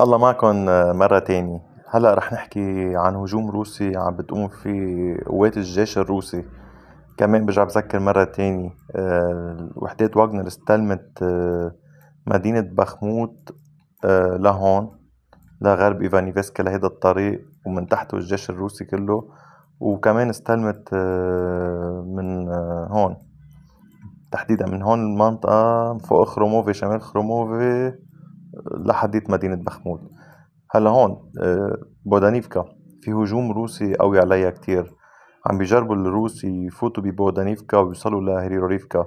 الله معكم آه، مرة تاني هلا رح نحكي عن هجوم روسي عم بتقوم فيه قوات الجيش الروسي كمان برجع بذكر مرة تاني آه، وحدات واغنر استلمت آه، مدينة بخموت لهون لغرب ايفانيفسكا لهيدا الطريق ومن تحته الجيش الروسي كله وكمان استلمت من هون تحديدا من هون المنطقة فوق خروموفي شمال خروموفي لحديت مدينة بخمود هلا هون آه، بودانيفكا في هجوم روسي قوي عليها كتير عم بيجربوا الروس يفوتوا ببودانيفكا ويوصلوا لهيروريفكا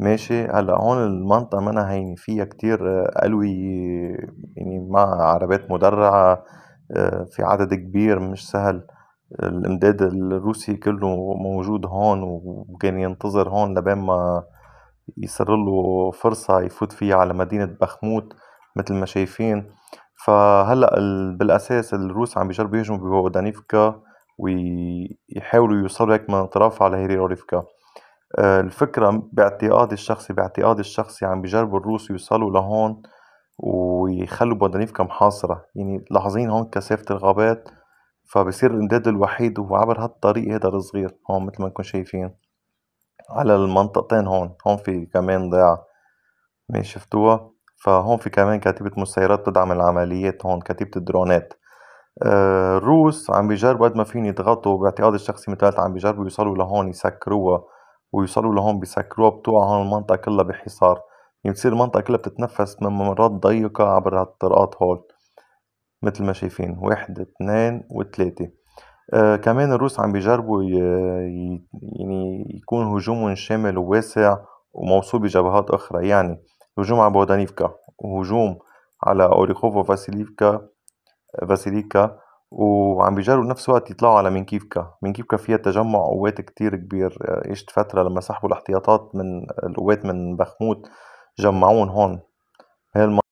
ماشي هلا هون المنطقة منا هيني فيها كتير قلوي آه، يعني مع عربات مدرعة آه، في عدد كبير مش سهل الامداد الروسي كله موجود هون وكان ينتظر هون لبين ما يصير له فرصة يفوت فيها على مدينة بخموت مثل ما شايفين فهلا بالاساس الروس عم بيجربوا يهجموا ببودانيفكا ويحاولوا يوصلوا هيك من طرف على هيريوريفكا آه، الفكرة باعتقادي الشخصي باعتقادي الشخصي عم بيجربوا الروس يوصلوا لهون ويخلوا بودانيفكا محاصرة يعني لاحظين هون كثافة الغابات فبصير الامداد الوحيد هو عبر هالطريق هذا الصغير هون مثل ما نكون شايفين على المنطقتين هون هون في كمان ضيعة ما شفتوها فهون في كمان كتيبة مسيرات تدعم العمليات هون كتيبة الدرونات الروس آه، عم بيجربوا قد ما فين يضغطوا باعتقادي الشخصي مثل عم بيجربوا يوصلوا لهون يسكروها ويوصلوا لهون بيسكروها بتوقع هون المنطقة كلها بحصار يعني بتصير المنطقة كلها بتتنفس من ممرات ضيقة عبر هالطرقات هول مثل ما شايفين واحد اثنين وثلاثة آه كمان الروس عم بيجربوا يعني يكون هجومهم شامل وواسع وموصول بجبهات أخرى يعني هجوم على بوغدانيفكا وهجوم على اوريخوف وفاسيليفكا فاسيليكا وعم بيجربوا بنفس الوقت يطلعوا على منكيفكا منكيفكا فيها تجمع قوات كتير كبير اجت فترة لما سحبوا الاحتياطات من القوات من بخموت جمعون هون هالم...